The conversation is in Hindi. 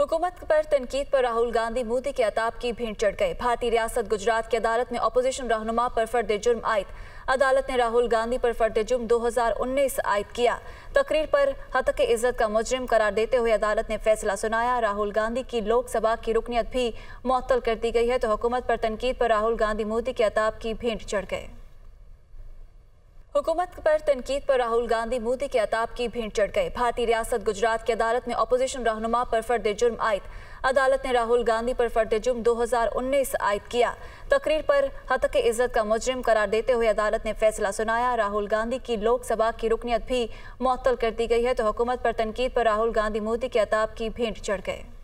हुकूमत पर तनकीद पर राहुल गांधी मोदी के अताब की भेंट चढ़ गए भारतीय रियासत गुजरात की अदालत में अपोजिशन रहनुमा पर फर्द जुर्म आयद अदालत ने राहुल गांधी पर फर्द जुर्म 2019 आयद किया तकरीर पर हतक इज्जत का मुजरिम करार देते हुए अदालत ने फैसला सुनाया राहुल गांधी की लोकसभा की रुकनीत भी मअतल कर दी गई है तो हुकूमत पर तनकीद पर राहुल गांधी मोदी के अताब की भेंट चढ़ गए हुकूमत पर तनकीद पर राहुल गांधी मोदी के अताब की भेंट चढ़ गए भारतीय रियासत गुजरात की अदालत में अपोजिशन रहनुमा पर फर्द जुर्म आयद अदालत ने राहुल गांधी पर फर्द जुर्म 2019 आयद किया तकरीर पर हतक इज्जत का मुजरिम करार देते हुए अदालत ने फैसला सुनाया राहुल गांधी की लोकसभा की रुकनीत भी मअतल कर दी गई है तो हुकूमत पर तनकीद पर राहुल गांधी मोदी के अताब की भेंट चढ़ गए